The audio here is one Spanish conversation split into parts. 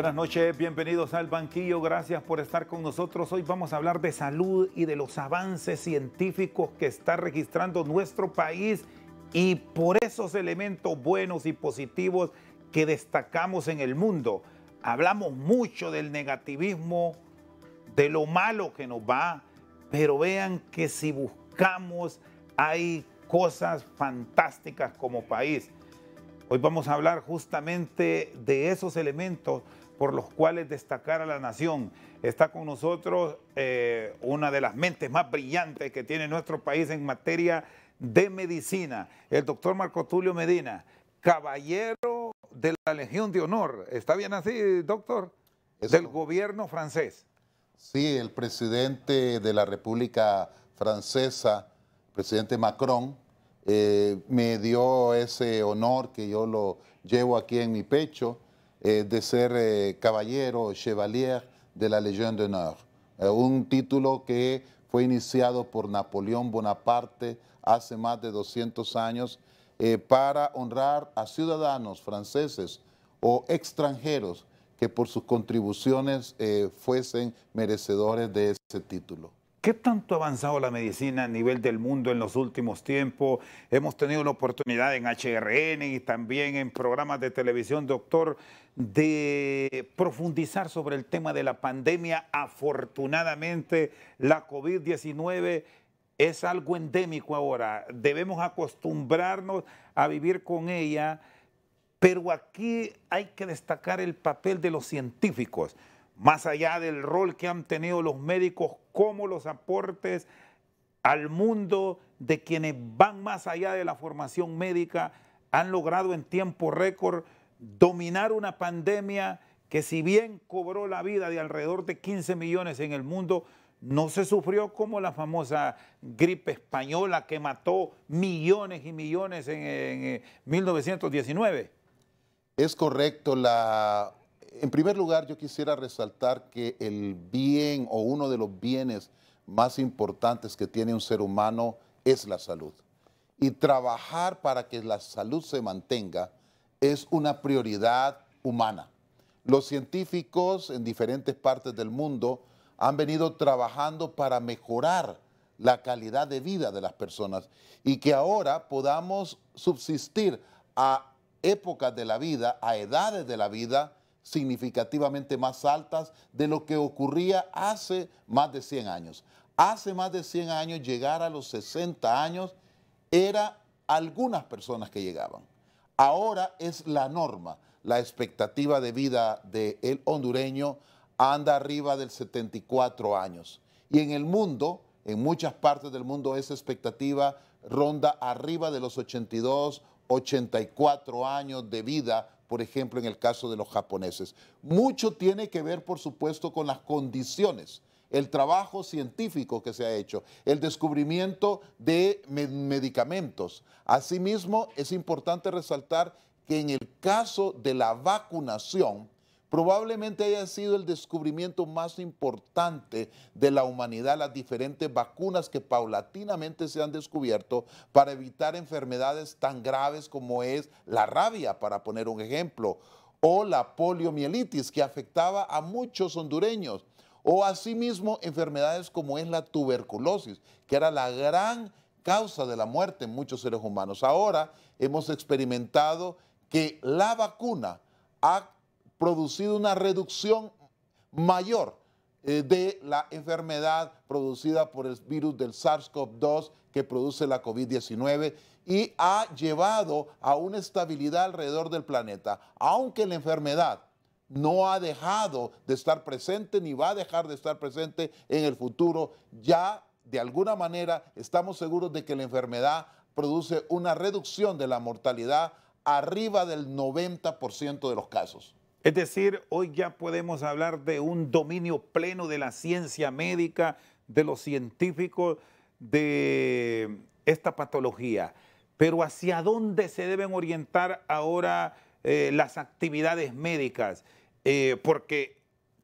Buenas noches, bienvenidos al banquillo, gracias por estar con nosotros. Hoy vamos a hablar de salud y de los avances científicos que está registrando nuestro país y por esos elementos buenos y positivos que destacamos en el mundo. Hablamos mucho del negativismo, de lo malo que nos va, pero vean que si buscamos hay cosas fantásticas como país. Hoy vamos a hablar justamente de esos elementos por los cuales destacar a la nación. Está con nosotros eh, una de las mentes más brillantes que tiene nuestro país en materia de medicina, el doctor Marco Tulio Medina, caballero de la Legión de Honor. ¿Está bien así, doctor? Del gobierno francés. Sí, el presidente de la República Francesa, presidente Macron, eh, me dio ese honor que yo lo llevo aquí en mi pecho eh, de ser eh, caballero chevalier de la Legión d'Honneur, eh, un título que fue iniciado por Napoleón Bonaparte hace más de 200 años para honrar a ciudadanos franceses o extranjeros que por sus contribuciones fuesen merecedores de ese título. ¿Qué tanto ha avanzado la medicina a nivel del mundo en los últimos tiempos? Hemos tenido la oportunidad en HRN y también en programas de televisión, doctor, de profundizar sobre el tema de la pandemia. Afortunadamente, la COVID-19 es algo endémico ahora. Debemos acostumbrarnos a vivir con ella, pero aquí hay que destacar el papel de los científicos más allá del rol que han tenido los médicos, como los aportes al mundo de quienes van más allá de la formación médica, han logrado en tiempo récord dominar una pandemia que si bien cobró la vida de alrededor de 15 millones en el mundo, no se sufrió como la famosa gripe española que mató millones y millones en, eh, en 1919. Eh, es correcto, la en primer lugar, yo quisiera resaltar que el bien o uno de los bienes más importantes que tiene un ser humano es la salud. Y trabajar para que la salud se mantenga es una prioridad humana. Los científicos en diferentes partes del mundo han venido trabajando para mejorar la calidad de vida de las personas y que ahora podamos subsistir a épocas de la vida, a edades de la vida, significativamente más altas de lo que ocurría hace más de 100 años. Hace más de 100 años, llegar a los 60 años era algunas personas que llegaban. Ahora es la norma. La expectativa de vida del hondureño anda arriba del 74 años. Y en el mundo, en muchas partes del mundo, esa expectativa ronda arriba de los 82, 84 años de vida por ejemplo, en el caso de los japoneses. Mucho tiene que ver, por supuesto, con las condiciones el trabajo científico que se ha hecho, el descubrimiento de medicamentos. Asimismo, es importante resaltar que en el caso de la vacunación, Probablemente haya sido el descubrimiento más importante de la humanidad, las diferentes vacunas que paulatinamente se han descubierto para evitar enfermedades tan graves como es la rabia, para poner un ejemplo, o la poliomielitis que afectaba a muchos hondureños, o asimismo enfermedades como es la tuberculosis, que era la gran causa de la muerte en muchos seres humanos. Ahora hemos experimentado que la vacuna ha producido una reducción mayor eh, de la enfermedad producida por el virus del SARS-CoV-2 que produce la COVID-19 y ha llevado a una estabilidad alrededor del planeta, aunque la enfermedad no ha dejado de estar presente ni va a dejar de estar presente en el futuro. Ya de alguna manera estamos seguros de que la enfermedad produce una reducción de la mortalidad arriba del 90% de los casos. Es decir, hoy ya podemos hablar de un dominio pleno de la ciencia médica, de los científicos, de esta patología. Pero ¿hacia dónde se deben orientar ahora eh, las actividades médicas? Eh, porque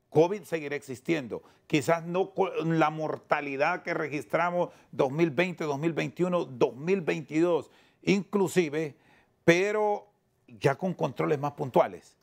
COVID seguirá existiendo. Quizás no con la mortalidad que registramos 2020, 2021, 2022, inclusive, pero ya con controles más puntuales.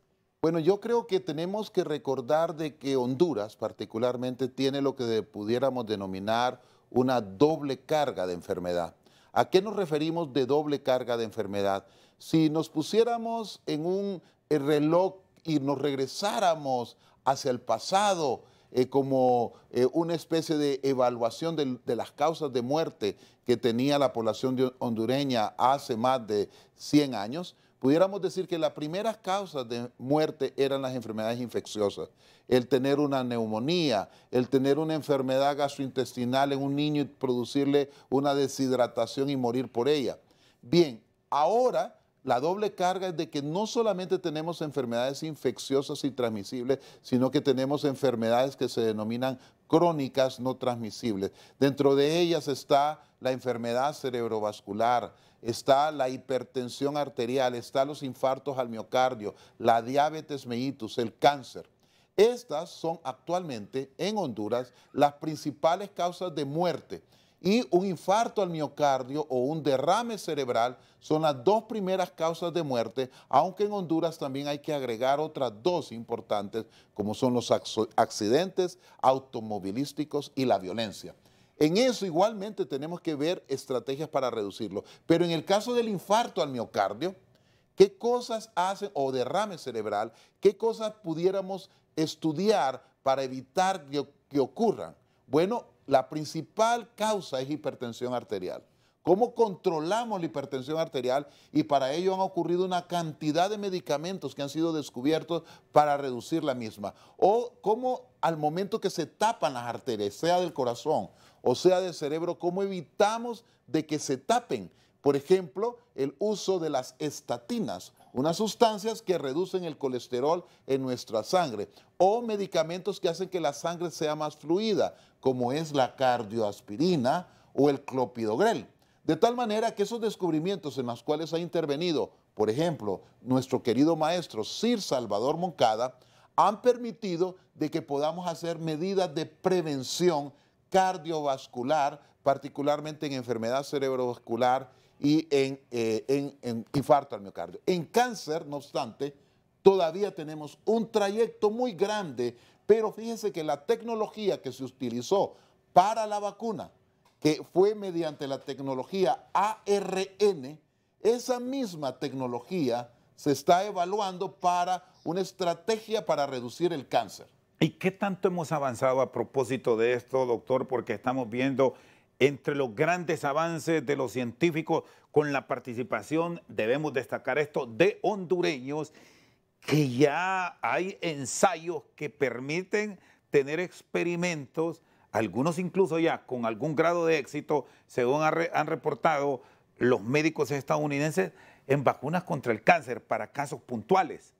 Bueno, yo creo que tenemos que recordar de que Honduras particularmente tiene lo que pudiéramos denominar una doble carga de enfermedad. ¿A qué nos referimos de doble carga de enfermedad? Si nos pusiéramos en un eh, reloj y nos regresáramos hacia el pasado, eh, como eh, una especie de evaluación de, las causas de muerte que tenía la población hondureña hace más de 100 años, Pudiéramos decir que las primeras causas de muerte eran las enfermedades infecciosas. El tener una neumonía, el tener una enfermedad gastrointestinal en un niño y producirle una deshidratación y morir por ella. Bien, ahora la doble carga es de que no solamente tenemos enfermedades infecciosas y transmisibles, sino que tenemos enfermedades que se denominan crónicas no transmisibles. Dentro de ellas está la enfermedad cerebrovascular, está la hipertensión arterial, está los infartos al miocardio, la diabetes mellitus, el cáncer. Estas son actualmente en Honduras las principales causas de muerte y un infarto al miocardio o un derrame cerebral son las dos primeras causas de muerte, aunque en Honduras también hay que agregar otras dos importantes, como son los accidentes automovilísticos y la violencia. En eso igualmente tenemos que ver estrategias para reducirlo. Pero en el caso del infarto al miocardio, ¿qué cosas hacen, o derrame cerebral, qué cosas pudiéramos estudiar para evitar que, que ocurran? Bueno, la principal causa es hipertensión arterial. ¿Cómo controlamos la hipertensión arterial? Y para ello han ocurrido una cantidad de medicamentos que han sido descubiertos para reducir la misma. O cómo al momento que se tapan las arterias, sea del corazón, o sea del cerebro, cómo evitamos de que se tapen. Por ejemplo, el uso de las estatinas, unas sustancias que reducen el colesterol en nuestra sangre, o medicamentos que hacen que la sangre sea más fluida, como es la cardioaspirina o el clopidogrel. De tal manera que esos descubrimientos en los cuales ha intervenido, por ejemplo, nuestro querido maestro Sir Salvador Moncada, han permitido de que podamos hacer medidas de prevención cardiovascular, particularmente en enfermedad cerebrovascular y eh, en, infarto al miocardio. En cáncer, no obstante, todavía tenemos un trayecto muy grande, pero fíjense que la tecnología que se utilizó para la vacuna, que fue mediante la tecnología ARN, esa misma tecnología se está evaluando para una estrategia para reducir el cáncer. ¿Y qué tanto hemos avanzado a propósito de esto, doctor? Porque estamos viendo entre los grandes avances de los científicos con la participación, debemos destacar esto, de hondureños, que ya hay ensayos que permiten tener experimentos, algunos incluso ya con algún grado de éxito, según han reportado los médicos estadounidenses, en vacunas contra el cáncer para casos puntuales.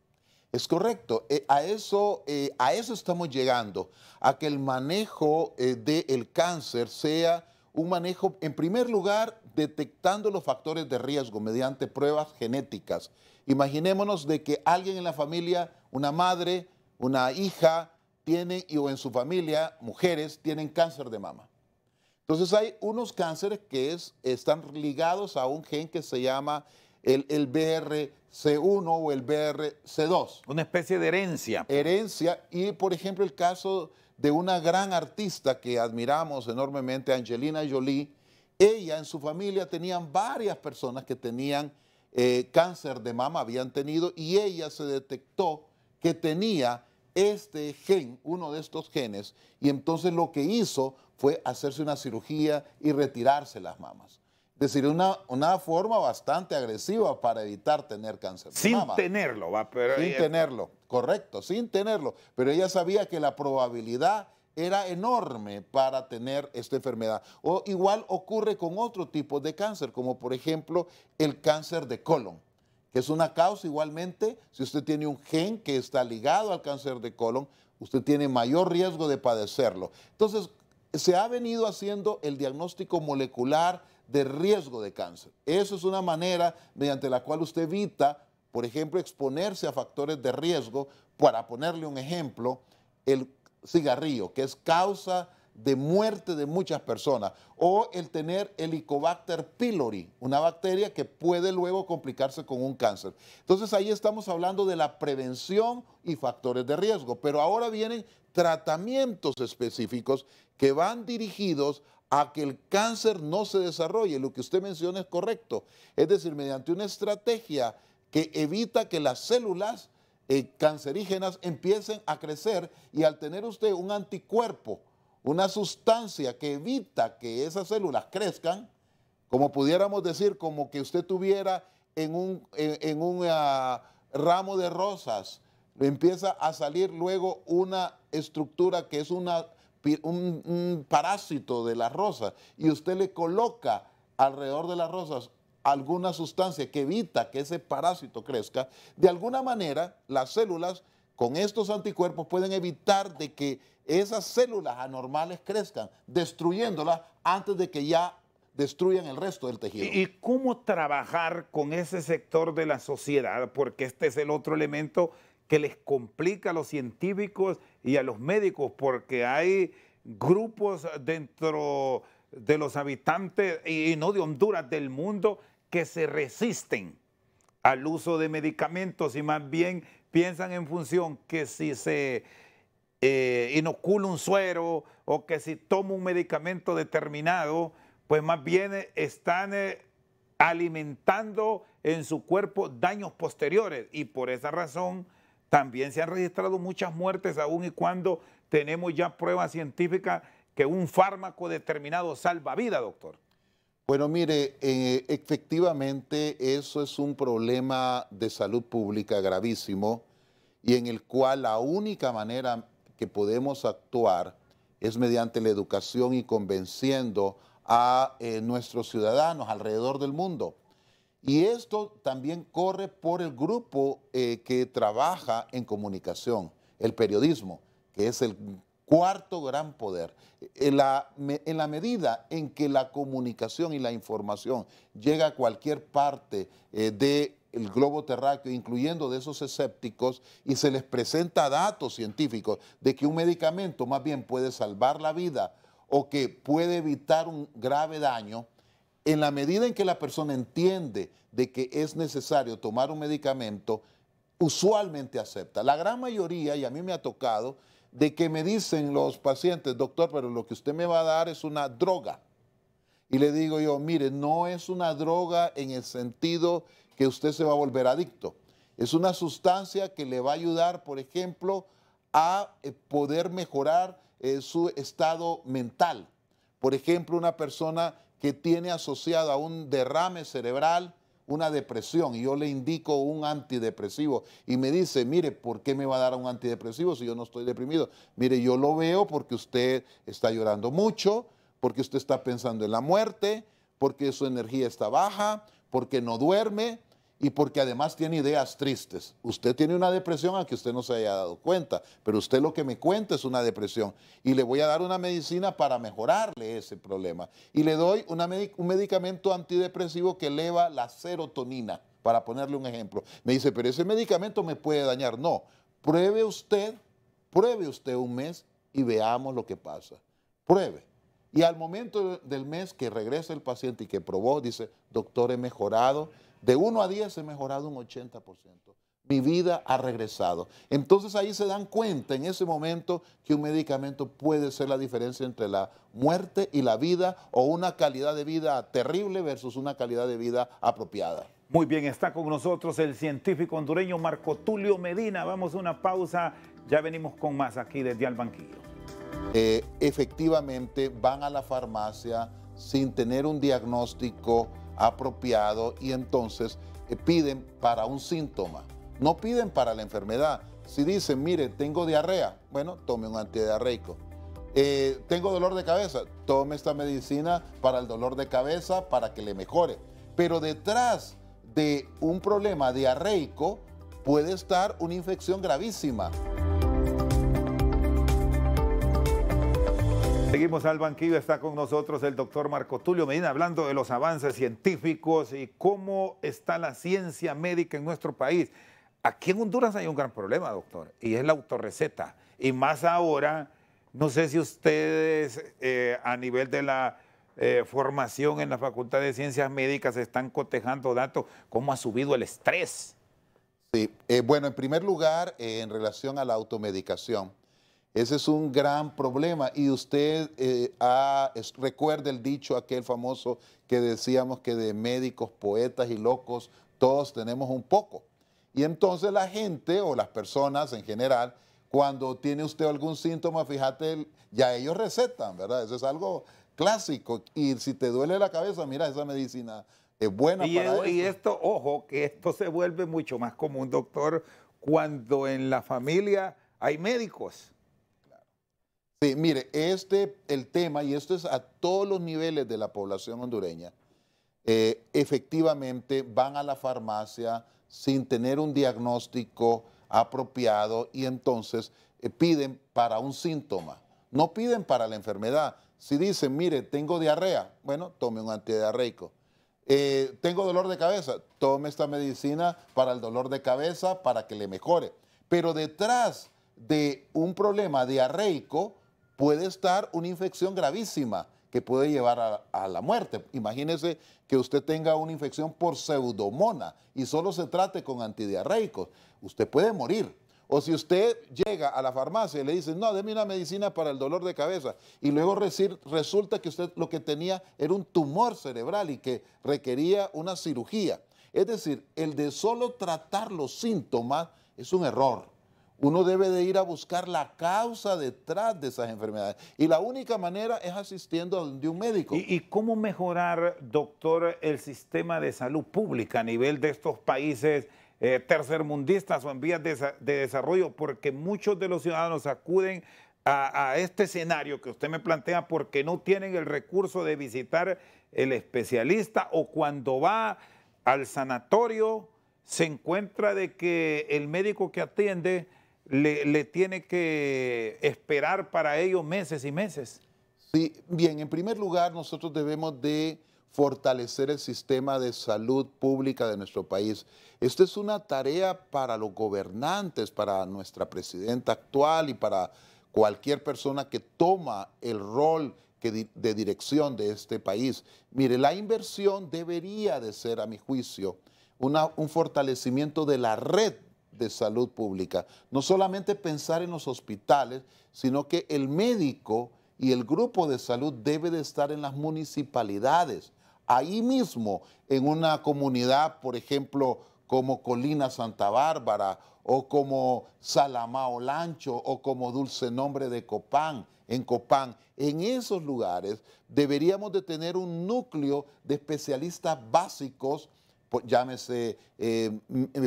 Es correcto. Eh, a, eso, eh, a eso estamos llegando, a que el manejo eh, del cáncer sea un manejo, en primer lugar, detectando los factores de riesgo mediante pruebas genéticas. Imaginémonos de que alguien en la familia, una madre, una hija, tiene, o en su familia, mujeres, tienen cáncer de mama. Entonces hay unos cánceres que están ligados a un gen que se llama el, BRC1 o el BRC2. Una especie de herencia. Pues. Herencia y, por ejemplo, el caso de una gran artista que admiramos enormemente, Angelina Jolie. Ella en su familia tenían varias personas que tenían eh, cáncer de mama, habían tenido, y ella se detectó que tenía este gen, uno de estos genes, y entonces lo que hizo fue hacerse una cirugía y retirarse las mamas decir, una, forma bastante agresiva para evitar tener cáncer. sin tenerlo, va, pero. Sin tenerlo, correcto, sin tenerlo. Pero ella sabía que la probabilidad era enorme para tener esta enfermedad. O igual ocurre con otro tipo de cáncer, como por ejemplo el cáncer de colon, que es una causa igualmente, si usted tiene un gen que está ligado al cáncer de colon, usted tiene mayor riesgo de padecerlo. Entonces, se ha venido haciendo el diagnóstico molecular, de riesgo de cáncer. Eso es una manera mediante la cual usted evita, por ejemplo, exponerse a factores de riesgo. Para ponerle un ejemplo, el cigarrillo, que es causa de muerte de muchas personas, o el tener Helicobacter pylori, una bacteria que puede luego complicarse con un cáncer. Entonces ahí estamos hablando de la prevención y factores de riesgo, pero ahora vienen tratamientos específicos que van dirigidos a que el cáncer no se desarrolle. Lo que usted menciona es correcto. Es decir, mediante una estrategia que evita que las células eh, cancerígenas empiecen a crecer y al tener usted un anticuerpo, una sustancia que evita que esas células crezcan, como pudiéramos decir, como que usted tuviera en un, en, un ah, ramo de rosas, empieza a salir luego una estructura que es una un, parásito de la rosa y usted le coloca alrededor de las rosas alguna sustancia que evita que ese parásito crezca, de alguna manera las células con estos anticuerpos pueden evitar de que esas células anormales crezcan, destruyéndolas antes de que ya destruyan el resto del tejido. ¿Y cómo trabajar con ese sector de la sociedad? Porque este es el otro elemento que les complica a los científicos y a los médicos, porque hay grupos dentro de los habitantes, y no de Honduras, del mundo, que se resisten al uso de medicamentos y más bien piensan en función que si se eh, inocula un suero o que si toma un medicamento determinado, pues más bien eh, están eh, alimentando en su cuerpo daños posteriores y por esa razón también se han registrado muchas muertes aún y cuando tenemos ya pruebas científicas que un fármaco determinado salva vida, doctor. Bueno, mire, eh, efectivamente eso es un problema de salud pública gravísimo y en el cual la única manera que podemos actuar es mediante la educación y convenciendo a eh, nuestros ciudadanos alrededor del mundo. Y esto también corre por el grupo eh, que trabaja en comunicación, el periodismo, que es el cuarto gran poder. En la, medida en que la comunicación y la información llega a cualquier parte eh, del globo terráqueo, incluyendo de esos escépticos, y se les presenta datos científicos de que un medicamento más bien puede salvar la vida o que puede evitar un grave daño, en la medida en que la persona entiende de que es necesario tomar un medicamento, usualmente acepta. La gran mayoría, y a mí me ha tocado, de que me dicen los pacientes, doctor, pero lo que usted me va a dar es una droga. Y le digo yo, mire, no es una droga en el sentido que usted se va a volver adicto. Es una sustancia que le va a ayudar, por ejemplo, a eh, poder mejorar eh, su estado mental. Por ejemplo, una persona que tiene asociado a un derrame cerebral una depresión y yo le indico un antidepresivo y me dice, mire, ¿por qué me va a dar un antidepresivo si yo no estoy deprimido? Mire, yo lo veo porque usted está llorando mucho, porque usted está pensando en la muerte, porque su energía está baja, porque no duerme y porque además tiene ideas tristes. Usted tiene una depresión a que usted no se haya dado cuenta, pero usted lo que me cuenta es una depresión y le voy a dar una medicina para mejorarle ese problema. Y le doy un medicamento antidepresivo que eleva la serotonina, para ponerle un ejemplo. Me dice, pero ese medicamento me puede dañar. No, pruebe usted, pruebe usted un mes y veamos lo que pasa. Pruebe. Y al momento del mes que regresa el paciente y que probó, dice, doctor, he mejorado, de 1 a 10 he mejorado un 80%. Mi vida ha regresado. Entonces ahí se dan cuenta en ese momento que un medicamento puede ser la diferencia entre la muerte y la vida o una calidad de vida terrible versus una calidad de vida apropiada. Muy bien, está con nosotros el científico hondureño Marco Tulio Medina. Vamos a una pausa, ya venimos con más aquí desde al banquillo. Eh, efectivamente van a la farmacia sin tener un diagnóstico apropiado y entonces eh, piden para un síntoma, no piden para la enfermedad. Si dicen, mire, tengo diarrea, bueno, tome un antidiarreico. Eh, tengo dolor de cabeza, tome esta medicina para el dolor de cabeza para que le mejore. Pero detrás de un problema diarreico puede estar una infección gravísima. Seguimos al banquillo, está con nosotros el doctor Marco Tulio Medina hablando de los avances científicos y cómo está la ciencia médica en nuestro país. Aquí en Honduras hay un gran problema, doctor, y es la autorreceta. Y más ahora, no sé si ustedes eh, a nivel de la eh, formación en la Facultad de Ciencias Médicas están cotejando datos, cómo ha subido el estrés. Sí, eh, bueno, en primer lugar, en relación a la automedicación ese es un gran problema. Y usted eh, recuerda el dicho aquel famoso que decíamos que de médicos, poetas y locos todos tenemos un poco. Y entonces la gente o las personas en general, cuando tiene usted algún síntoma, fíjate, ya ellos recetan, ¿verdad? Eso es algo clásico. Y si te duele la cabeza, mira, esa medicina es buena para Y esto, ojo, que esto se vuelve mucho más común, doctor, cuando en la familia hay médicos mire, este, el tema, y esto es a todos los niveles de la población hondureña, eh, efectivamente van a la farmacia sin tener un diagnóstico apropiado y entonces eh, piden para un síntoma, no piden para la enfermedad. Si dicen, mire, tengo diarrea, bueno, tome un antidiarreico. Eh, tengo dolor de cabeza, tome esta medicina para el dolor de cabeza para que le mejore. Pero detrás de un problema diarreico, puede estar una infección gravísima que puede llevar a, la muerte. Imagínese que usted tenga una infección por pseudomona y solo se trate con antidiarreicos. Usted puede morir. O si usted llega a la farmacia y le dice, no, déme una medicina para el dolor de cabeza, y luego resulta que usted lo que tenía era un tumor cerebral y que requería una cirugía. Es decir, el de solo tratar los síntomas es un error. Uno debe de ir a buscar la causa detrás de esas enfermedades. Y la única manera es asistiendo a un médico. ¿Y, cómo mejorar, doctor, el sistema de salud pública a nivel de estos países eh, tercermundistas o en vías de, desarrollo? Porque muchos de los ciudadanos acuden a, a este escenario que usted me plantea porque no tienen el recurso de visitar el especialista o cuando va al sanatorio se encuentra de que el médico que atiende le, tiene que esperar para ello meses y meses? Sí, bien, en primer lugar nosotros debemos de fortalecer el sistema de salud pública de nuestro país. Esta es una tarea para los gobernantes, para nuestra presidenta actual y para cualquier persona que toma el rol de dirección de este país. Mire, la inversión debería de ser, a mi juicio, un fortalecimiento de la red de salud pública. No solamente pensar en los hospitales, sino que el médico y el grupo de salud debe de estar en las municipalidades, ahí mismo, en una comunidad, por ejemplo, como Colina Santa Bárbara o como Salamao Lancho o como Dulce Nombre de Copán, en Copán. En esos lugares deberíamos de tener un núcleo de especialistas básicos llámese eh,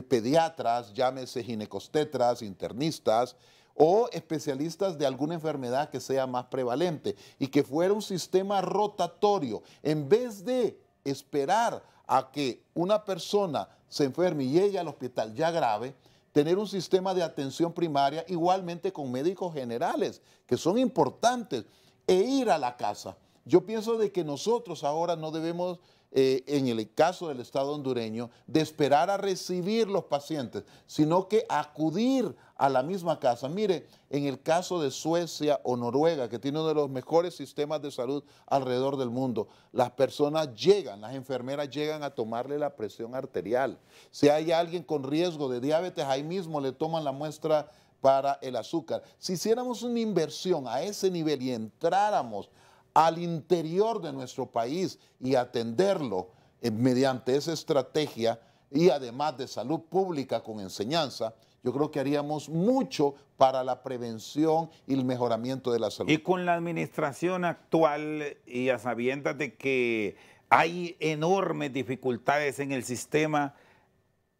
pediatras, llámese ginecostetras, internistas o especialistas de alguna enfermedad que sea más prevalente y que fuera un sistema rotatorio en vez de esperar a que una persona se enferme y llegue al hospital ya grave, tener un sistema de atención primaria igualmente con médicos generales, que son importantes, e ir a la casa. Yo pienso de que nosotros ahora no debemos eh, en el caso del Estado hondureño, de esperar a recibir los pacientes, sino que acudir a la misma casa. Mire, en el caso de Suecia o Noruega, que tiene uno de los mejores sistemas de salud alrededor del mundo, las personas llegan, las enfermeras llegan a tomarle la presión arterial. Si hay alguien con riesgo de diabetes, ahí mismo le toman la muestra para el azúcar. Si hiciéramos una inversión a ese nivel y entráramos al interior de nuestro país y atenderlo eh, mediante esa estrategia y además de salud pública con enseñanza, yo creo que haríamos mucho para la prevención y el mejoramiento de la salud. Y con la administración actual y a sabiendas de que hay enormes dificultades en el sistema,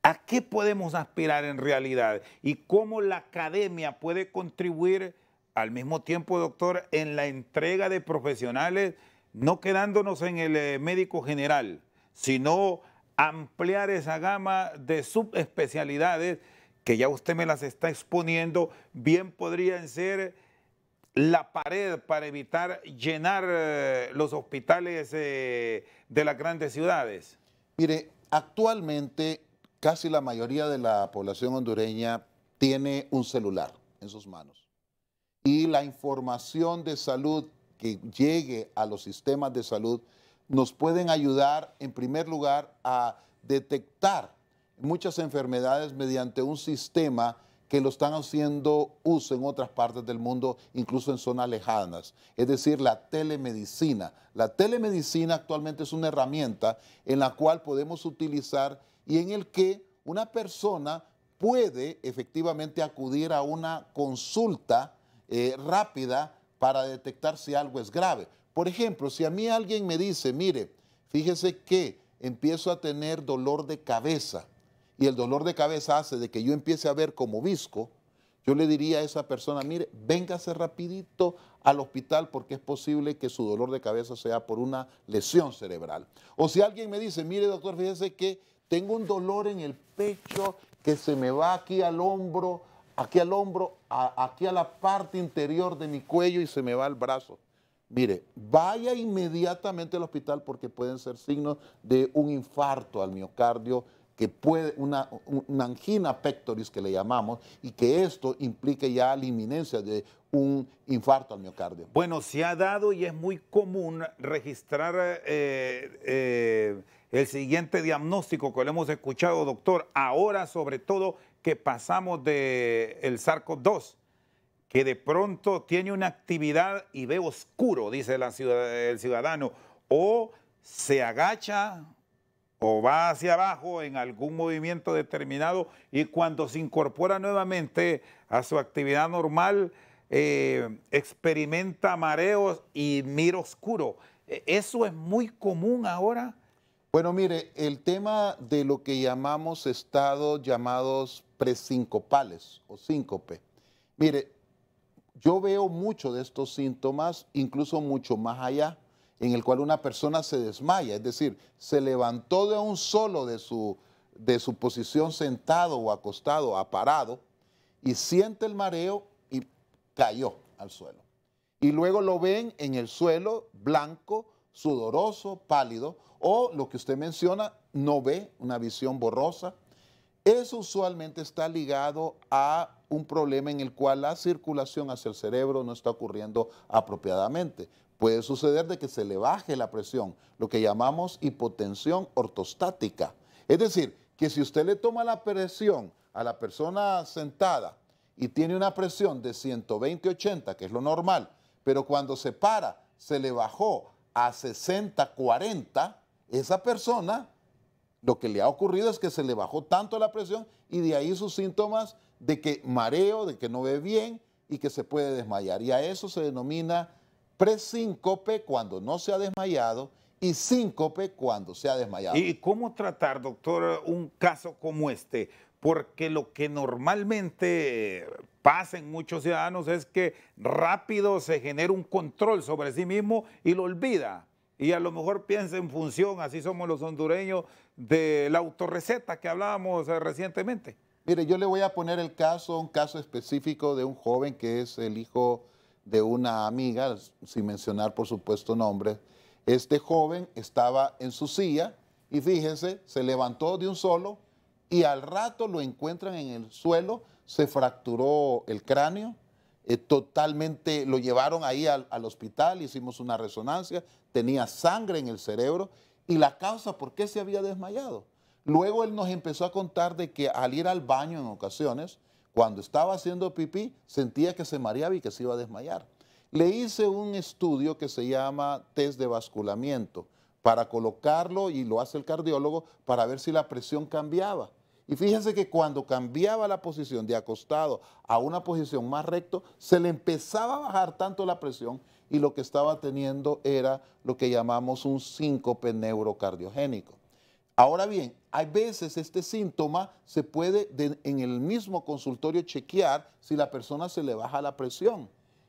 ¿a qué podemos aspirar en realidad? ¿Y cómo la academia puede contribuir al mismo tiempo, doctor, en la entrega de profesionales, no quedándonos en el eh, médico general, sino ampliar esa gama de subespecialidades que ya usted me las está exponiendo, bien podrían ser la pared para evitar llenar eh, los hospitales eh, de las grandes ciudades. Mire, actualmente casi la mayoría de la población hondureña tiene un celular en sus manos y la información de salud que llegue a los sistemas de salud nos pueden ayudar en primer lugar a detectar muchas enfermedades mediante un sistema que lo están haciendo uso en otras partes del mundo, incluso en zonas lejanas, es decir, la telemedicina. La telemedicina actualmente es una herramienta en la cual podemos utilizar y en el que una persona puede efectivamente acudir a una consulta eh, rápida para detectar si algo es grave. Por ejemplo, si a mí alguien me dice, mire, fíjese que empiezo a tener dolor de cabeza y el dolor de cabeza hace de que yo empiece a ver como visco, yo le diría a esa persona, mire, véngase rapidito al hospital porque es posible que su dolor de cabeza sea por una lesión cerebral. O si alguien me dice, mire doctor, fíjese que tengo un dolor en el pecho que se me va aquí al hombro, aquí al hombro, aquí a la parte interior de mi cuello y se me va el brazo. Mire, vaya inmediatamente al hospital porque pueden ser signos de un infarto al miocardio que puede, una, angina pectoris que le llamamos, y que esto implique ya la inminencia de un infarto al miocardio. Bueno, se ha dado y es muy común registrar eh, eh, el siguiente diagnóstico que lo hemos escuchado, doctor, ahora sobre todo que pasamos del el Sarco 2, que de pronto tiene una actividad y ve oscuro, dice el ciudadano, o se agacha o va hacia abajo en algún movimiento determinado y cuando se incorpora nuevamente a su actividad normal, eh, experimenta mareos y mira oscuro. E-, ¿Eso es muy común ahora? Bueno, mire, el tema de lo que llamamos estados llamados presincopales o síncope. Mire, yo veo mucho de estos síntomas, incluso mucho más allá, en el cual una persona se desmaya, es decir, se levantó de un solo de su, de su posición sentado o acostado, aparado, y siente el mareo y cayó al suelo. Y luego lo ven en el suelo, blanco, sudoroso, pálido, o lo que usted menciona, no ve, una visión borrosa, eso usualmente está ligado a un problema en el cual la circulación hacia el cerebro no está ocurriendo apropiadamente. Puede suceder de que se le baje la presión, lo que llamamos hipotensión ortostática. Es decir, que si usted le toma la presión a la persona sentada y tiene una presión de 120-80, que es lo normal, pero cuando se para, se le bajó a 60-40, esa persona lo que le ha ocurrido es que se le bajó tanto la presión y de ahí sus síntomas de que mareo, de que no ve bien y que se puede desmayar. Y a eso se denomina presíncope cuando no se ha desmayado y síncope cuando se ha desmayado. ¿Y cómo tratar, doctor, un caso como este? Porque lo que normalmente pasa en muchos ciudadanos es que rápido se genera un control sobre sí mismo y lo olvida. Y a lo mejor piensa en función, así somos los hondureños, de la autorreceta que hablábamos eh, recientemente? Mire, yo le voy a poner el caso, un caso específico de un joven que es el hijo de una amiga, sin mencionar por supuesto nombre. Este joven estaba en su silla y fíjense, se levantó de un solo y al rato lo encuentran en el suelo, se fracturó el cráneo, eh, totalmente lo llevaron ahí al hospital, hicimos una resonancia, tenía sangre en el cerebro y la causa por qué se había desmayado. Luego él nos empezó a contar de que al ir al baño en ocasiones, cuando estaba haciendo pipí, sentía que se mareaba y que se iba a desmayar. Le hice un estudio que se llama test de basculamiento para colocarlo y lo hace el cardiólogo para ver si la presión cambiaba. Y fíjense que cuando cambiaba la posición de acostado a una posición más recto, se le empezaba a bajar tanto la presión y lo que estaba teniendo era lo que llamamos un síncope neurocardiogénico. Ahora bien, hay veces este síntoma se puede en el mismo consultorio chequear si la persona se le baja la presión.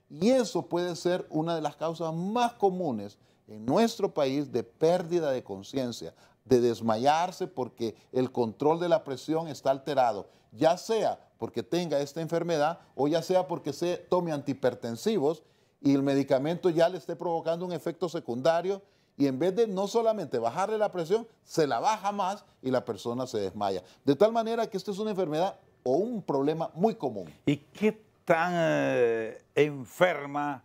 Y eso puede ser una de las causas más comunes en nuestro país de pérdida de conciencia, de desmayarse porque el control de la presión está alterado, ya sea porque tenga esta enfermedad o ya sea porque se tome antihipertensivos y el medicamento ya le esté provocando un efecto secundario y en vez de no solamente bajarle la presión, se la baja más y la persona se desmaya. De tal manera que esto es una enfermedad o un problema muy común. ¿Y qué tan eh, enferma,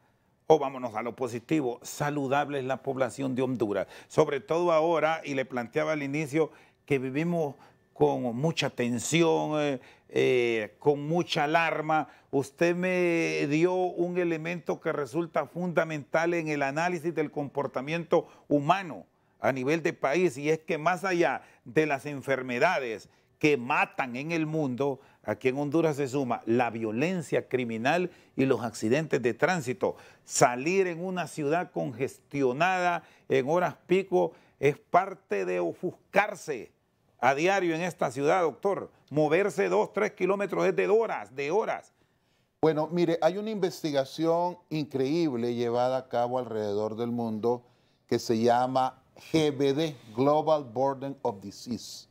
o vámonos a lo positivo, saludable es la población de Honduras? Sobre todo ahora, y le planteaba al inicio, que vivimos con mucha tensión. Eh, eh, con mucha alarma. Usted me dio un elemento que resulta fundamental en el análisis del comportamiento humano a nivel de país y es que más allá de las enfermedades que matan en el mundo, aquí en Honduras se suma la violencia criminal y los accidentes de tránsito. Salir en una ciudad congestionada en horas pico es parte de ofuscarse a diario en esta ciudad, doctor. Moverse dos, tres kilómetros es de horas, de horas. Bueno, mire, hay una investigación increíble llevada a cabo alrededor del mundo que se llama GBD, Global Burden of Disease.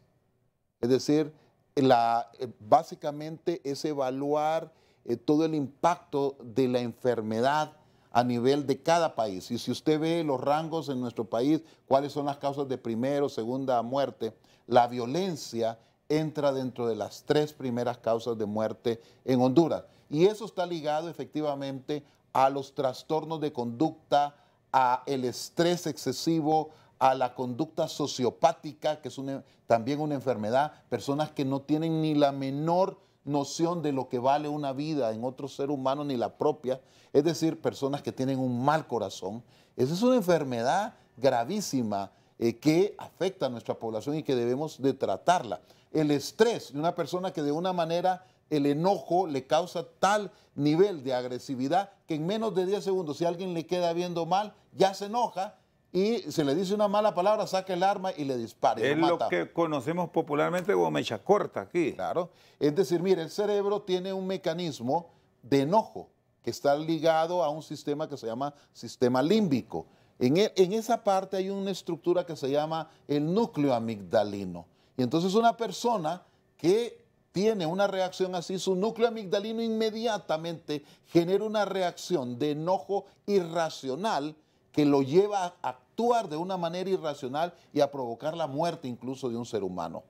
Es decir, la, eh, básicamente es evaluar eh, todo el impacto de la enfermedad a nivel de cada país. Y si usted ve los rangos en nuestro país, cuáles son las causas de o segunda muerte, la violencia entra dentro de las tres primeras causas de muerte en Honduras. Y eso está ligado efectivamente a los trastornos de conducta, a el estrés excesivo, a la conducta sociopática, que es también una enfermedad, personas que no tienen ni la menor noción de lo que vale una vida en otro ser humano ni la propia, es decir, personas que tienen un mal corazón. Esa es una enfermedad gravísima eh, que afecta a nuestra población y que debemos de tratarla. El estrés de una persona que de una manera el enojo le causa tal nivel de agresividad que en menos de 10 segundos, si alguien le queda viendo mal, ya se enoja y se le dice una mala palabra, saca el arma y le dispara. Es lo, que conocemos popularmente como mecha corta aquí. Claro. Es decir, mire, el cerebro tiene un mecanismo de enojo que está ligado a un sistema que se llama sistema límbico. E, en, esa parte hay una estructura que se llama el núcleo amigdalino. Y entonces una persona que tiene una reacción así, su núcleo amigdalino inmediatamente genera una reacción de enojo irracional que lo lleva a actuar de una manera irracional y a provocar la muerte incluso de un ser humano.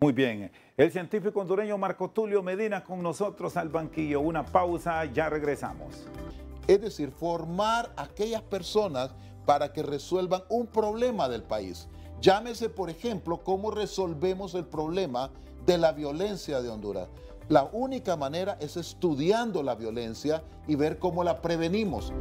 Muy bien, el científico hondureño Marco Tulio Medina con nosotros al banquillo. Una pausa, ya regresamos. Es decir, formar aquellas personas para que resuelvan un problema del país. Llámese, por ejemplo, cómo resolvemos el problema de la violencia de Honduras. La única manera es estudiando la violencia y ver cómo la prevenimos.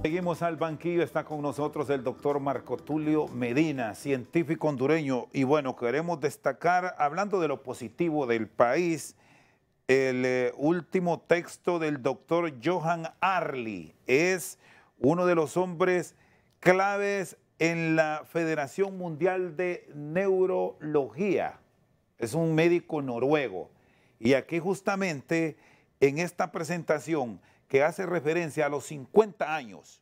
Seguimos al banquillo, está con nosotros el doctor Marco Tulio Medina, científico hondureño. Y bueno, queremos destacar, hablando de lo positivo del país, el eh, último texto del doctor Johan Arley. Es uno de los hombres claves en la Federación Mundial de Neurología. Es un médico noruego. Y aquí justamente en esta presentación que hace referencia a los 50 años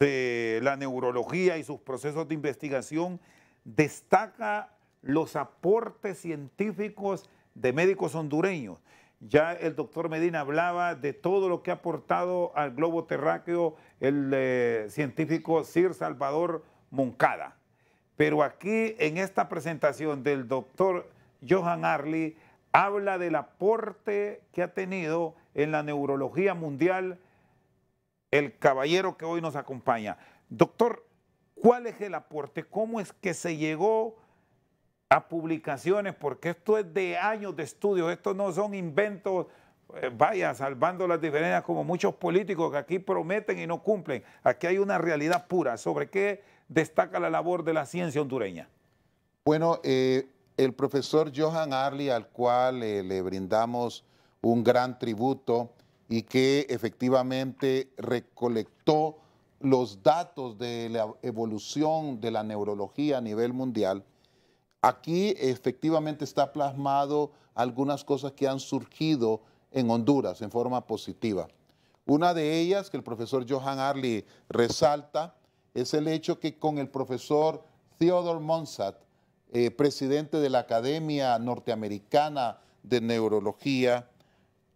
de la neurología y sus procesos de investigación, destaca los aportes científicos de médicos hondureños. Ya el doctor Medina hablaba de todo lo que ha aportado al globo terráqueo el eh, científico Sir Salvador Moncada. Pero aquí en esta presentación del doctor Johan Arley habla del aporte que ha tenido en la neurología mundial el caballero que hoy nos acompaña. Doctor, ¿cuál es el aporte? ¿Cómo es que se llegó a publicaciones, porque esto es de años de estudio, esto no son inventos, eh, vaya, salvando las diferencias como muchos políticos que aquí prometen y no cumplen. Aquí hay una realidad pura. ¿Sobre qué destaca la labor de la ciencia hondureña? Bueno, eh, el profesor Johan Arley, al cual eh, le brindamos un gran tributo y que efectivamente recolectó los datos de la evolución de la neurología a nivel mundial, Aquí efectivamente está plasmado algunas cosas que han surgido en Honduras en forma positiva. Una de ellas que el profesor Johan Arley resalta es el hecho que con el profesor Theodore Monsat, eh, presidente de la Academia Norteamericana de Neurología,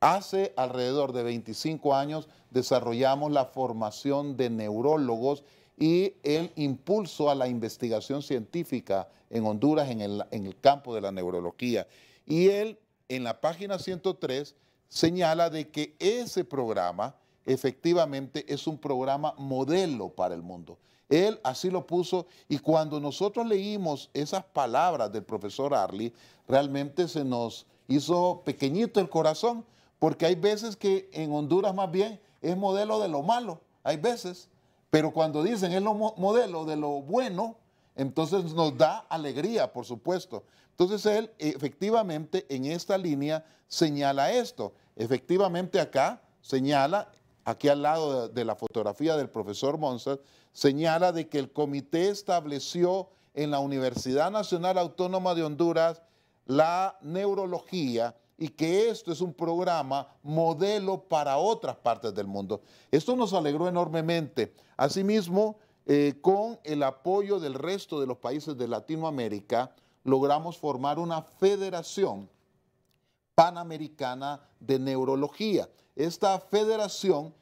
hace alrededor de 25 años desarrollamos la formación de neurólogos y el impulso a la investigación científica en Honduras en el, campo de la neurología. Y él, en la página 103, señala de que ese programa efectivamente es un programa modelo para el mundo. Él así lo puso y cuando nosotros leímos esas palabras del profesor Arley, realmente se nos hizo pequeñito el corazón, porque hay veces que en Honduras más bien es modelo de lo malo, hay veces. Pero cuando dicen es lo modelo de lo bueno, entonces nos da alegría, por supuesto. Entonces él efectivamente en esta línea señala esto. Efectivamente acá señala, aquí al lado de, la fotografía del profesor Monser, señala de que el comité estableció en la Universidad Nacional Autónoma de Honduras la neurología y que esto es un programa modelo para otras partes del mundo. Esto nos alegró enormemente. Asimismo, eh, con el apoyo del resto de los países de Latinoamérica, logramos formar una federación panamericana de neurología. Esta federación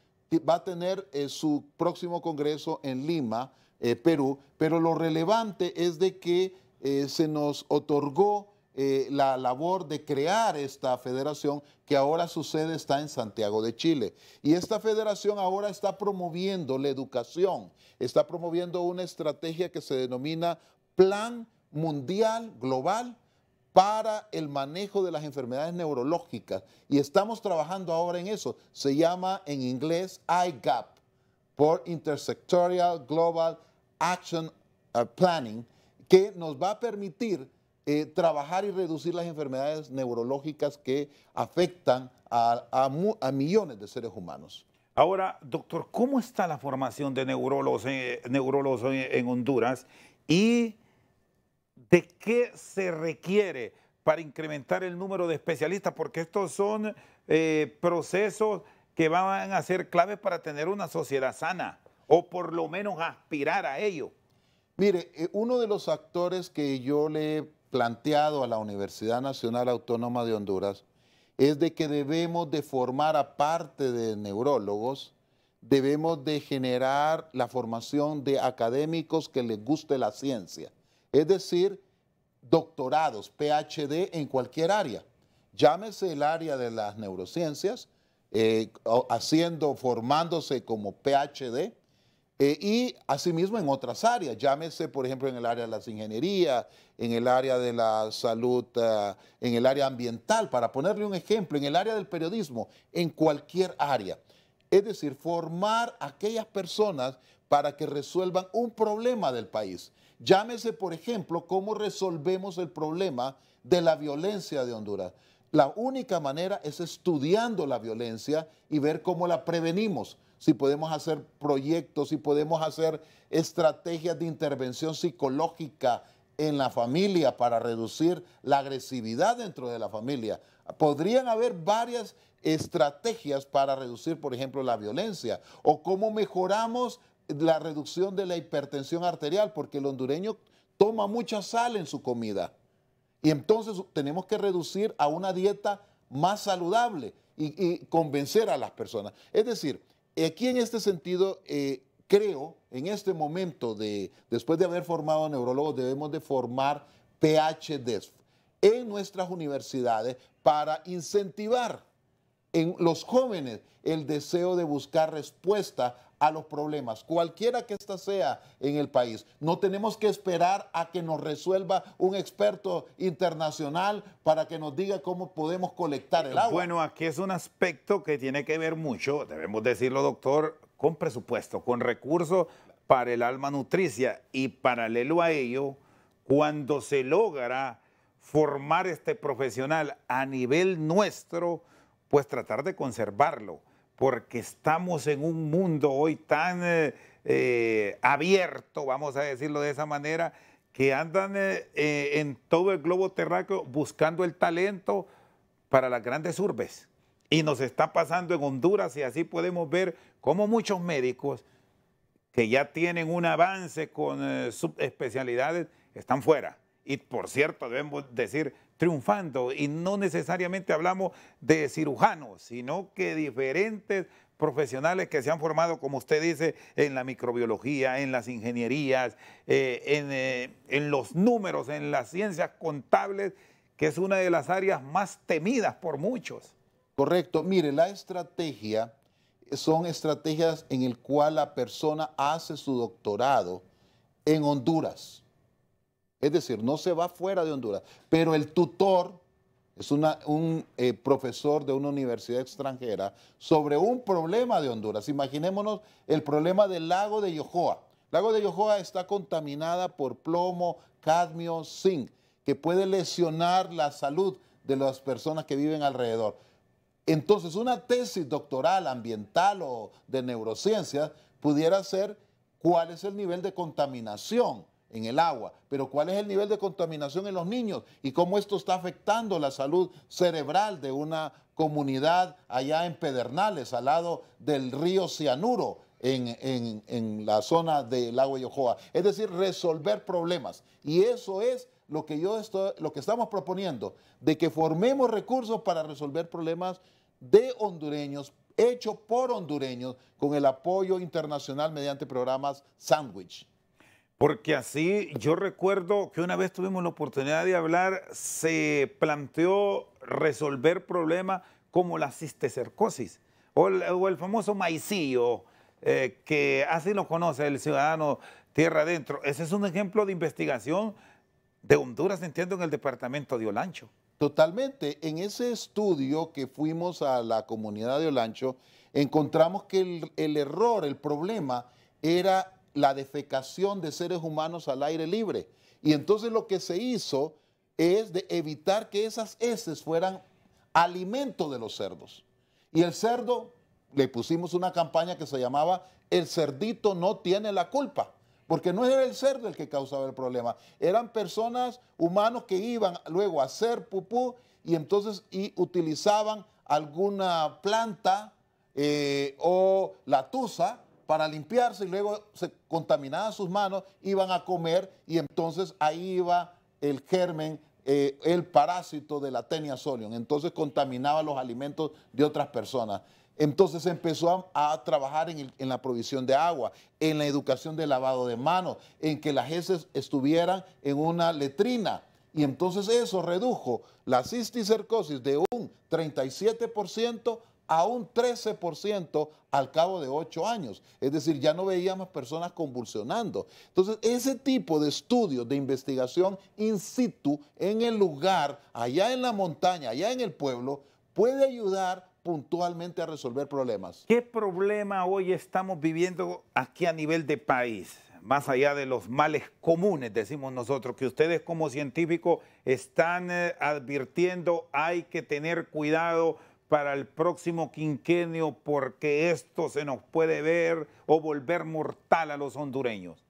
va a tener eh, su próximo congreso en Lima, eh, Perú, pero lo relevante es de que se nos otorgó eh, la labor de crear esta federación que ahora su sede está en Santiago de Chile. Y esta federación ahora está promoviendo la educación, está promoviendo una estrategia que se denomina Plan Mundial Global para el manejo de las enfermedades neurológicas. Y estamos trabajando ahora en eso. Se llama en inglés IGAP, por Intersectorial Global Action eh, Planning, que nos va a permitir eh, trabajar y reducir las enfermedades neurológicas que afectan a, a, millones de seres humanos. Ahora, doctor, ¿cómo está la formación de neurólogos, eh, en Honduras y de qué se requiere para incrementar el número de especialistas? Porque estos son eh, procesos que van a ser claves para tener una sociedad sana o por lo menos aspirar a ello. Mire, uno de los actores que yo le planteado a la Universidad Nacional Autónoma de Honduras es de que debemos de formar, aparte de neurólogos, debemos de generar la formación de académicos que les guste la ciencia, es decir, doctorados, PhD en cualquier área. Llámese el área de las neurociencias, eh, haciendo, formándose como PhD, eh, y asimismo en otras áreas, llámese por ejemplo en el área de las ingenierías, en el área de la salud, eh, en el área ambiental, para ponerle un ejemplo, en el área del periodismo, en cualquier área. Es decir, formar aquellas personas para que resuelvan un problema del país. Llámese por ejemplo cómo resolvemos el problema de la violencia de Honduras. La única manera es estudiando la violencia y ver cómo la prevenimos si podemos hacer proyectos, si podemos hacer estrategias de intervención psicológica en la familia para reducir la agresividad dentro de la familia. Podrían haber varias estrategias para reducir, por ejemplo, la violencia o cómo mejoramos la reducción de la hipertensión arterial, porque el hondureño toma mucha sal en su comida. Y entonces tenemos que reducir a una dieta más saludable y, convencer a las personas. Es decir, eh, aquí en este sentido, eh, creo, en este momento, de, después de haber formado neurólogos, debemos de formar PhDs e en nuestras universidades para incentivar en los jóvenes el deseo de buscar respuesta a los problemas, cualquiera que ésta sea en el país. No tenemos que esperar a que nos resuelva un experto internacional para que nos diga cómo podemos colectar el agua. Bueno, aquí es un aspecto que tiene que ver mucho, debemos decirlo, doctor, con presupuesto, con recursos para el alma nutricia y paralelo a ello, cuando se logra formar este profesional a nivel nuestro, pues tratar de conservarlo, porque estamos en un mundo hoy tan eh, eh, abierto, vamos a decirlo de esa manera, que andan eh, en todo el globo terráqueo buscando el talento para las grandes urbes. Y nos está pasando en Honduras y así podemos ver cómo muchos médicos que ya tienen un avance con especialidades están fuera. Y por cierto, debemos decir, triunfando. Y no necesariamente hablamos de cirujanos, sino que diferentes profesionales que se han formado, como usted dice, en la microbiología, en las ingenierías, eh, en, eh, en, los números, en las ciencias contables, que es una de las áreas más temidas por muchos. Correcto. Mire, la estrategia son estrategias en el cual la persona hace su doctorado en Honduras. Es decir, no se va fuera de Honduras, pero el tutor es un eh, profesor de una universidad extranjera sobre un problema de Honduras. Imaginémonos el problema del lago de Yohoa. El lago de Yojoa está contaminada por plomo, cadmio, zinc, que puede lesionar la salud de las personas que viven alrededor. Entonces, una tesis doctoral, ambiental o de neurociencia pudiera ser cuál es el nivel de contaminación en el agua, pero cuál es el nivel de contaminación en los niños y cómo esto está afectando la salud cerebral de una comunidad allá en Pedernales, al lado del río Cianuro, en, la zona del lago Yojoa. Es decir, resolver problemas. Y eso es lo que, yo estoy, lo que estamos proponiendo, de que formemos recursos para resolver problemas de hondureños, hecho por hondureños, con el apoyo internacional mediante programas Sandwich. Porque así yo recuerdo que una vez tuvimos la oportunidad de hablar, se planteó resolver problemas como la cistecercosis o el, o el famoso maicillo, eh, que así lo conoce el ciudadano tierra adentro. Ese es un ejemplo de investigación de Honduras, entiendo, en el departamento de Olancho. Totalmente. En ese estudio que fuimos a la comunidad de Olancho, encontramos que el error, el problema, era la defecación de seres humanos al aire libre. Y entonces lo que se hizo es de evitar que esas heces fueran alimento de los cerdos. Y el cerdo, le pusimos una campaña que se llamaba El cerdito no tiene la culpa. Porque no era el cerdo el que causaba el problema, eran personas, humanos que iban luego a hacer pupú y entonces y utilizaban alguna planta eh, o la tusa para limpiarse y luego se contaminaban sus manos, iban a comer y entonces ahí iba el germen, eh, el parásito de la tenia solium. Entonces contaminaba los alimentos de otras personas. Entonces empezó a, trabajar en, en, la provisión de agua, en la educación de lavado de manos, en que las heces estuvieran en una letrina. Y entonces eso redujo la cisticercosis de un 37% a un 13% al cabo de ocho años. Es decir, ya no veíamos personas convulsionando. Entonces, ese tipo de estudios, de investigación in situ, en el lugar, allá en la montaña, allá en el pueblo, puede ayudar puntualmente a resolver problemas. ¿Qué problema hoy estamos viviendo aquí a nivel de país? Más allá de los males comunes, decimos nosotros, que ustedes como científicos están eh, advirtiendo, hay que tener cuidado para el próximo quinquenio porque esto se nos puede ver o volver mortal a los hondureños?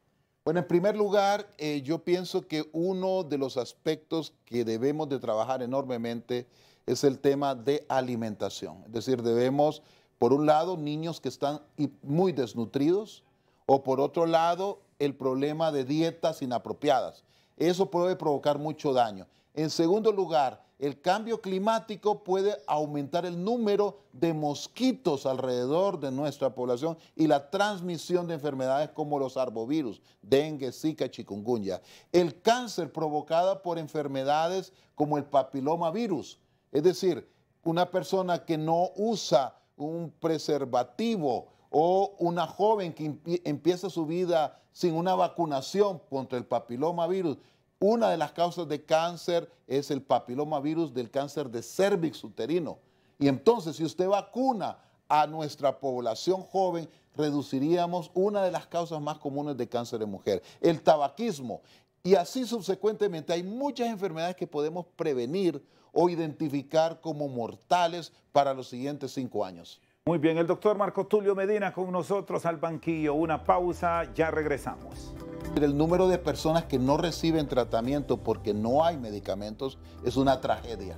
Bueno, en primer lugar, eh, yo pienso que uno de los aspectos que debemos de trabajar enormemente es el tema de alimentación. Es decir, debemos, por un lado, niños que están muy desnutridos o por otro lado, el problema de dietas inapropiadas. Eso puede provocar mucho daño. En segundo lugar, el cambio climático puede aumentar el número de mosquitos alrededor de nuestra población y la transmisión de enfermedades como los arbovirus, dengue, zika, chikungunya. El cáncer provocada por enfermedades como el papilomavirus, es decir, una persona que no usa un preservativo o una joven que empieza su vida sin una vacunación contra el papilomavirus, una de las causas de cáncer es el papilomavirus del cáncer de cervix uterino. Y entonces, si usted vacuna a nuestra población joven, reduciríamos una de las causas más comunes de cáncer en mujer, el tabaquismo. Y así subsecuentemente hay muchas enfermedades que podemos prevenir o identificar como mortales para los siguientes cinco años. Muy bien, el doctor Marco Tulio Medina con nosotros al banquillo. Una pausa, ya regresamos. El número de personas que no reciben tratamiento porque no hay medicamentos es una tragedia.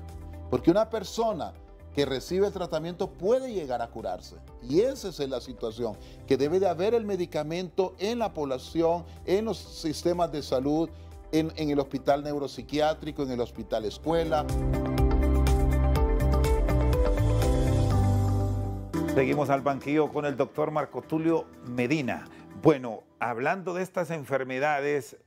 Porque una persona que recibe tratamiento puede llegar a curarse. Y esa es la situación, que debe de haber el medicamento en la población, en los sistemas de salud, en el hospital neuropsiquiátrico, en el hospital escuela. Seguimos al banquillo con el doctor Marco Tulio Medina. Bueno, hablando de estas enfermedades,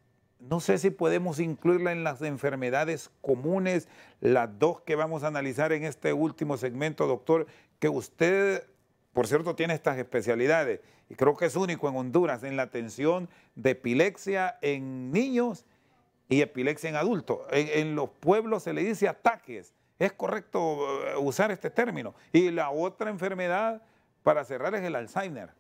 no sé si podemos incluirla en las enfermedades comunes, las dos que vamos a analizar en este último segmento, doctor, que usted, por cierto, tiene estas especialidades y creo que es único en Honduras en la atención de epilepsia en niños y epilepsia en adultos. En, los pueblos se le dice ataques es correcto eh, usar este término. Y la otra enfermedad, para cerrar, es el Alzheimer.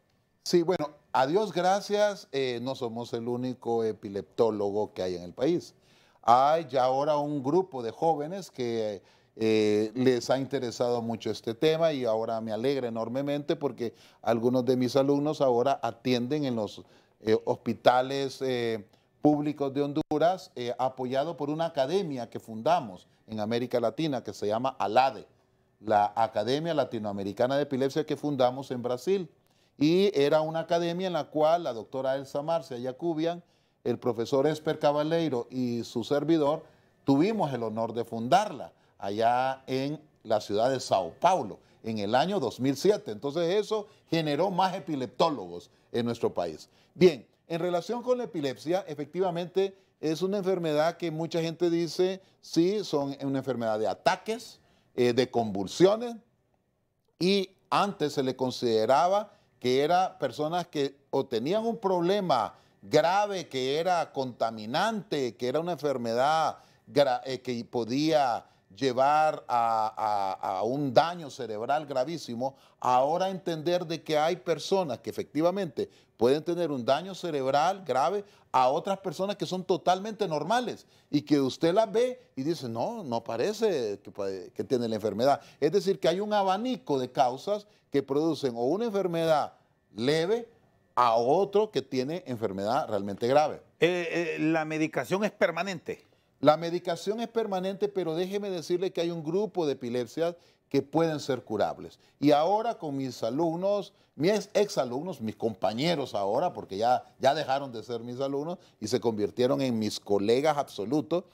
Sí, bueno, a Dios gracias, eh, no somos el único epileptólogo que hay en el país. Hay ya ahora un grupo de jóvenes que eh, les ha interesado mucho este tema y ahora me alegra enormemente porque algunos de mis alumnos ahora atienden en los hospitales públicos de Honduras, apoyado por una academia que fundamos en América Latina, que se llama ALADE, la Academia Latinoamericana de Epilepsia que fundamos en Brasil. Y era una academia en la cual la doctora Elsa Marcia Yacubian, el profesor Esper Cabaleiro y su servidor tuvimos el honor de fundarla allá en la ciudad de Sao Paulo en el año 2007. Entonces eso generó más epileptólogos en nuestro país. Bien, en relación con la epilepsia, efectivamente es una enfermedad que mucha gente dice, sí, son una enfermedad de ataques, eh, de convulsiones, y antes se le consideraba que eran personas que o tenían un problema grave, que era contaminante, que era una enfermedad eh, que podía llevar a, un daño cerebral gravísimo, ahora entender de que hay personas que efectivamente pueden tener un daño cerebral grave a otras personas que son totalmente normales y que usted las ve y dice, no, no parece que, que tiene la enfermedad. Es decir, que hay un abanico de causas que producen o una enfermedad leve a otro que tiene enfermedad realmente grave. Eh, eh, ¿La medicación es permanente? La medicación es permanente, pero déjeme decirle que hay un grupo de epilepsias que pueden ser curables. Y ahora con mis alumnos, mis exalumnos, mis compañeros ahora, porque ya, ya dejaron de ser mis alumnos y se convirtieron en mis colegas absolutos.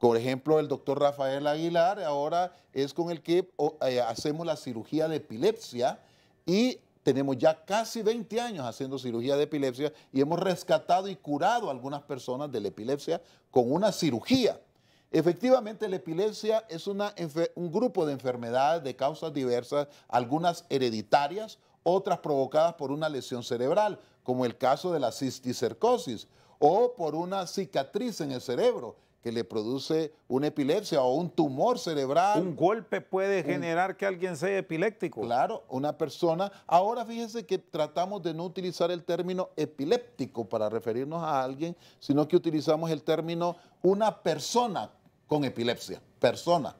Por ejemplo, el doctor Rafael Aguilar ahora es con el que eh, hacemos la cirugía de epilepsia y tenemos ya casi 20 años haciendo cirugía de epilepsia y hemos rescatado y curado a algunas personas de la epilepsia con una cirugía. Efectivamente, la epilepsia es una, un grupo de enfermedades de causas diversas, algunas hereditarias, otras provocadas por una lesión cerebral, como el caso de la cisticercosis, o por una cicatriz en el cerebro, le produce una epilepsia o un tumor cerebral. Un golpe puede generar que alguien sea epiléptico. Claro, una persona. Ahora fíjense que tratamos de no utilizar el término epiléptico para referirnos a alguien, sino que utilizamos el término una persona con epilepsia, persona.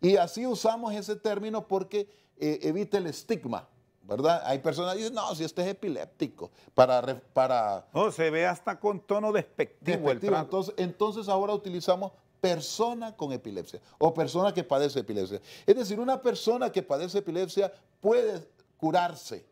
Y así usamos ese término porque eh, evita el estigma ¿verdad? Hay personas que dicen, no, si este es epiléptico, para... para no se ve hasta con tono despectivo, El entonces, entonces ahora utilizamos persona con epilepsia o persona que padece epilepsia. Es decir, una persona que padece epilepsia puede curarse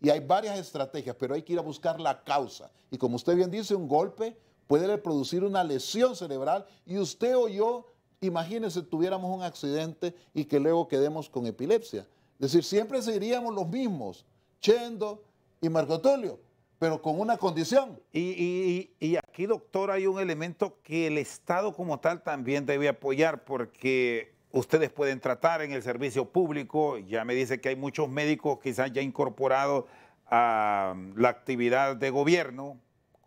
y hay varias estrategias, pero hay que ir a buscar la causa. Y como usted bien dice, un golpe puede producir una lesión cerebral y usted o yo, imagínese, tuviéramos un accidente y que luego quedemos con epilepsia. Es decir, siempre seríamos los mismos, Chendo y Marco Tulio, pero con una condición. Y, y, aquí, doctor, hay un elemento que el Estado como tal también debe apoyar, porque ustedes pueden tratar en el servicio público, ya me dice que hay muchos médicos quizás ya incorporados a la actividad de gobierno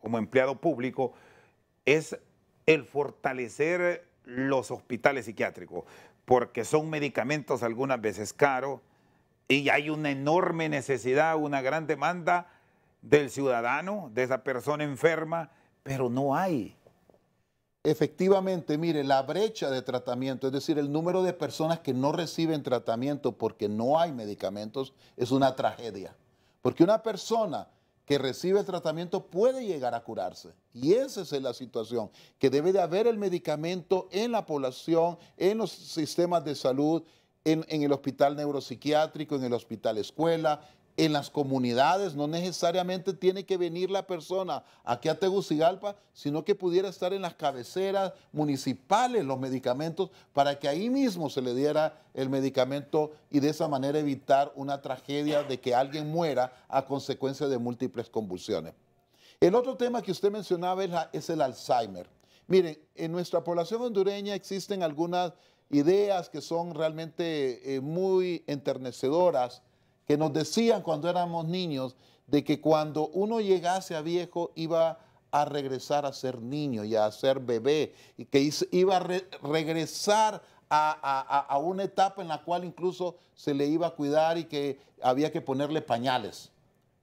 como empleado público, es el fortalecer los hospitales psiquiátricos, porque son medicamentos algunas veces caros, y hay una enorme necesidad, una gran demanda del ciudadano, de esa persona enferma, pero no hay. Efectivamente, mire, la brecha de tratamiento, es decir, el número de personas que no reciben tratamiento porque no hay medicamentos, es una tragedia. Porque una persona que recibe tratamiento puede llegar a curarse. Y esa es la situación, que debe de haber el medicamento en la población, en los sistemas de salud, en, el hospital neuropsiquiátrico, en el hospital escuela, en las comunidades, no necesariamente tiene que venir la persona aquí a Tegucigalpa, sino que pudiera estar en las cabeceras municipales los medicamentos para que ahí mismo se le diera el medicamento y de esa manera evitar una tragedia de que alguien muera a consecuencia de múltiples convulsiones. El otro tema que usted mencionaba es el Alzheimer. Miren, en nuestra población hondureña existen algunas ideas que son realmente eh, muy enternecedoras, que nos decían cuando éramos niños de que cuando uno llegase a viejo iba a regresar a ser niño y a ser bebé, y que iba a regresar a, a, una etapa en la cual incluso se le iba a cuidar y que había que ponerle pañales,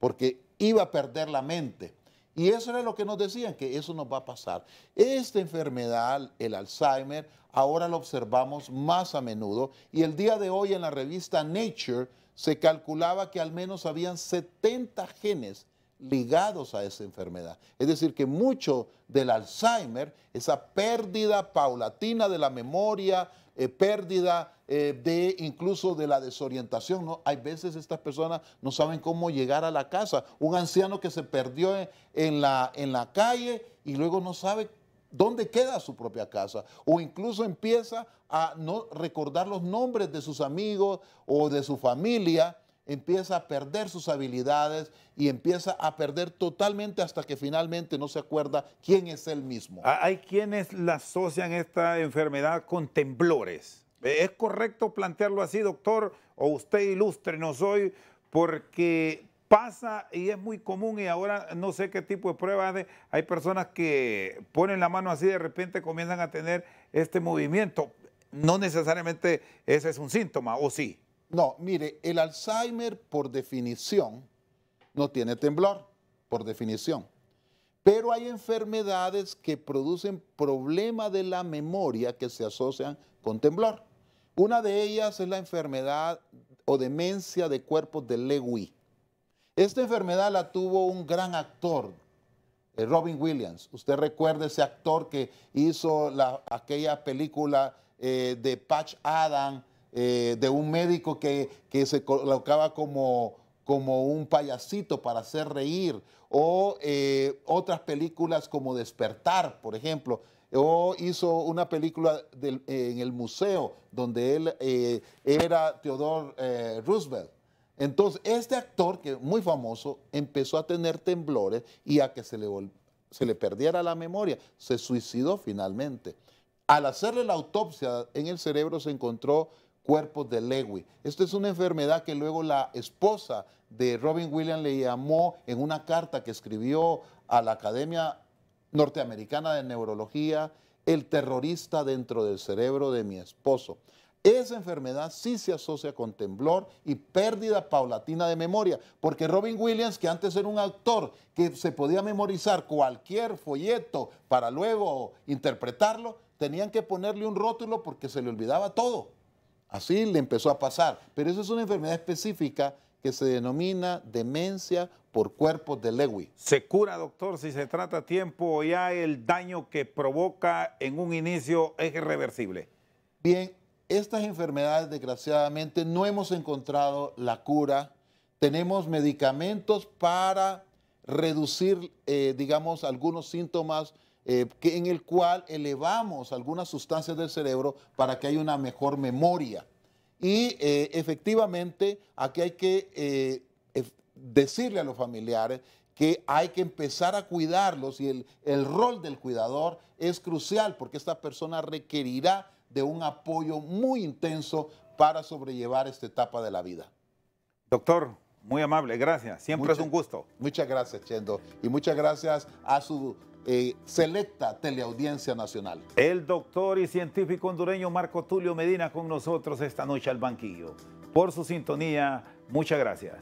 porque iba a perder la mente. Y eso era lo que nos decían, que eso nos va a pasar. Esta enfermedad, el Alzheimer, ahora lo observamos más a menudo y el día de hoy en la revista Nature se calculaba que al menos habían 70 genes ligados a esa enfermedad. Es decir, que mucho del Alzheimer, esa pérdida paulatina de la memoria, eh, pérdida eh, de incluso de la desorientación. ¿no? Hay veces estas personas no saben cómo llegar a la casa. Un anciano que se perdió la, en la calle y luego no sabe dónde queda su propia casa. O incluso empieza a no recordar los nombres de sus amigos o de su familia empieza a perder sus habilidades y empieza a perder totalmente hasta que finalmente no se acuerda quién es él mismo. Ah, hay quienes la asocian esta enfermedad con temblores. Eh, ¿Es correcto plantearlo así, doctor? O usted ilustre, no soy, porque pasa y es muy común y ahora no sé qué tipo de pruebas hay personas que ponen la mano así y de repente comienzan a tener este movimiento. No necesariamente ese es un síntoma, ¿o sí? No, mire, el Alzheimer por definición no tiene temblor, por definición. Pero hay enfermedades que producen problemas de la memoria que se asocian con temblor. Una de ellas es la enfermedad o demencia de cuerpos de Lewy. Esta enfermedad la tuvo un gran actor, eh, Robin Williams. Usted recuerda ese actor que hizo aquella película eh, de Patch Adam, eh, de un médico que, se colocaba como, como un payasito para hacer reír, o eh, otras películas como Despertar, por ejemplo, o hizo una película eh, en el museo donde él era Theodore Roosevelt. Entonces, este actor, que muy famoso, empezó a tener temblores y a que se le, se le perdiera la memoria, se suicidó finalmente. Al hacerle la autopsia en el cerebro se encontró cuerpos de Lewy. Esto es una enfermedad que luego la esposa de Robin Williams le llamó en una carta que escribió a la Academia Norteamericana de Neurología, el terrorista dentro del cerebro de mi esposo. Esa enfermedad sí se asocia con temblor y pérdida paulatina de memoria, porque Robin Williams, que antes era un actor que se podía memorizar cualquier folleto para luego interpretarlo, tenían que ponerle un rótulo porque se le olvidaba todo. Así le empezó a pasar. Pero eso es una enfermedad específica que se denomina demencia por cuerpos de Lewy. ¿Se cura, doctor, si se trata a tiempo o ya el daño que provoca en un inicio es irreversible? Bien, estas enfermedades desgraciadamente no hemos encontrado la cura. Tenemos medicamentos para reducir, eh, digamos, algunos síntomas eh, en el cual elevamos algunas sustancias del cerebro para que haya una mejor memoria. Y eh, efectivamente aquí hay que eh, decirle a los familiares que hay que empezar a cuidarlos y el, rol del cuidador es crucial porque esta persona requerirá de un apoyo muy intenso para sobrellevar esta etapa de la vida. Doctor, muy amable, gracias. Siempre es un gusto. Muchas gracias, Chendo. Y muchas gracias a su eh, selecta teleaudiencia nacional. El doctor y científico hondureño Marco Tulio Medina con nosotros esta noche al banquillo. Por su sintonía, muchas gracias.